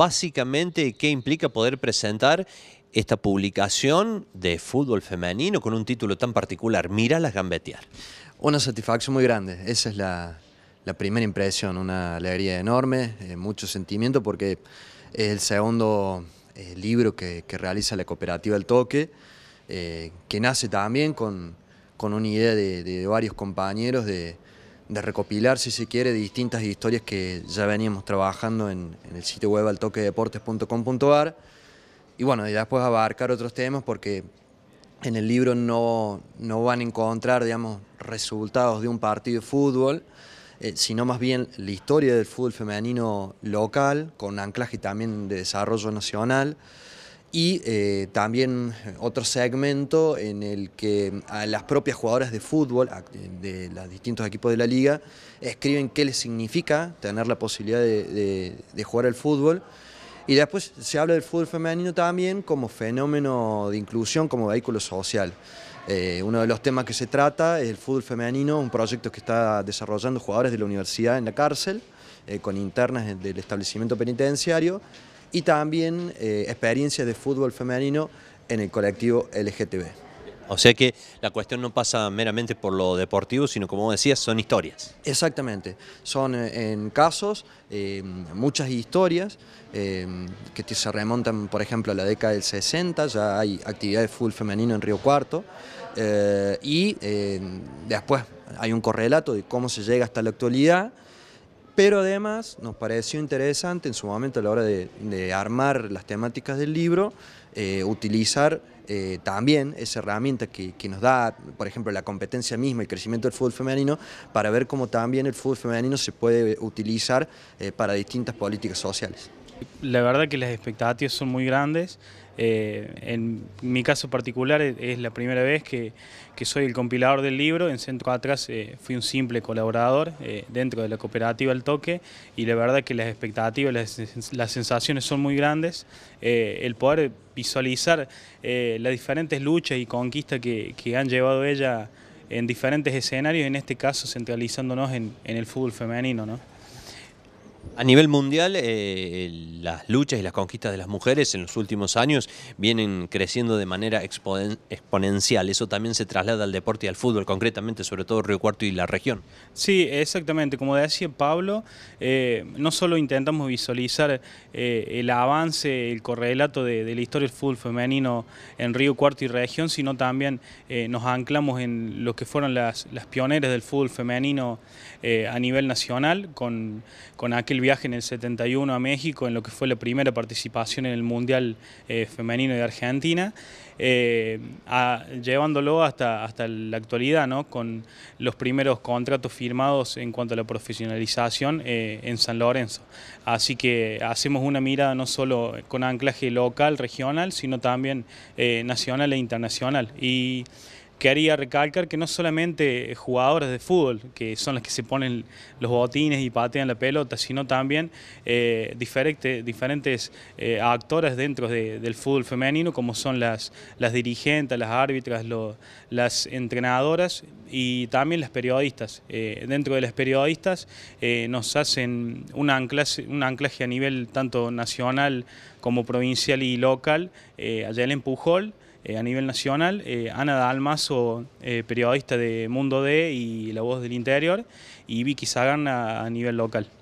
básicamente qué implica poder presentar esta publicación de fútbol femenino con un título tan particular, Mira las gambetear. Una satisfacción muy grande, esa es la, primera impresión, una alegría enorme, eh, mucho sentimiento porque es el segundo eh, libro que, realiza la cooperativa El Toque, eh, que nace también con, una idea de varios compañeros de de recopilar, si se quiere, distintas historias que ya veníamos trabajando en, el sitio web altoquedeportes.com.ar y bueno, y después abarcar otros temas porque en el libro no, van a encontrar, digamos, resultados de un partido de fútbol, eh, sino más bien la historia del fútbol femenino local, con anclaje también de desarrollo nacional y eh, también otro segmento en el que a las propias jugadoras de fútbol de los distintos equipos de la liga escriben qué les significa tener la posibilidad de, jugar al fútbol. Y después se habla del fútbol femenino también como fenómeno de inclusión, como vehículo social. Eh, uno de los temas que se trata es el fútbol femenino, un proyecto que está desarrollando jugadores de la universidad en la cárcel, eh, con internas del establecimiento penitenciario, y también eh, experiencias de fútbol femenino en el colectivo LGTB. O sea que la cuestión no pasa meramente por lo deportivo, sino como decías, son historias. Exactamente, son eh, en casos eh, muchas historias que se remontan, por ejemplo, a la década del 60, ya hay actividad de fútbol femenino en Río Cuarto, y después hay un correlato de cómo se llega hasta la actualidad, pero además nos pareció interesante en su momento a la hora de, armar las temáticas del libro, eh, utilizar eh, también esa herramienta que, nos da, por ejemplo, la competencia misma, el crecimiento del fútbol femenino, para ver cómo también el fútbol femenino se puede utilizar eh, para distintas políticas sociales. La verdad que las expectativas son muy grandes. Eh, en mi caso particular e-, es la primera vez que, soy el compilador del libro. En Centro Atrás eh, fui un simple colaborador eh, dentro de la cooperativa El Toque y la verdad que las expectativas, las, sensaciones son muy grandes. el poder visualizar las diferentes luchas y conquistas que, han llevado ella en diferentes escenarios, en este caso centralizándonos en, en el fútbol femenino. ¿no? A nivel mundial, eh, las luchas y las conquistas de las mujeres en los últimos años vienen creciendo de manera exponencial. Eso también se traslada al deporte y al fútbol, concretamente, sobre todo Río Cuarto y la región. Sí, exactamente. Como decía Pablo, eh, no solo intentamos visualizar eh, el avance, el correlato de, la historia del fútbol femenino en Río Cuarto y región, sino también nos anclamos en lo que fueron las, pioneras del fútbol femenino a nivel nacional, con, con aquel viaje en el 71 a México, en lo que fue la primera participación en el Mundial eh, Femenino de Argentina, eh, llevándolo hasta, hasta la actualidad, con los primeros contratos firmados en cuanto a la profesionalización eh, en San Lorenzo. Así que hacemos una mirada no solo con anclaje local, regional, sino también nacional e internacional. Y quería recalcar que no solamente jugadoras de fútbol, que son las que se ponen los botines y patean la pelota, sino también eh, diferentes eh, actores dentro del fútbol femenino, como son las, las dirigentes, las árbitras, las entrenadoras y también las periodistas. Eh, dentro de las periodistas eh, nos hacen un anclaje, anclaje a nivel tanto nacional como provincial y local, allá el Empujol, eh, a nivel nacional, eh, Ana Dalmazo, eh, periodista de Mundo D y La Voz del Interior, y Vicky Sagan a nivel local.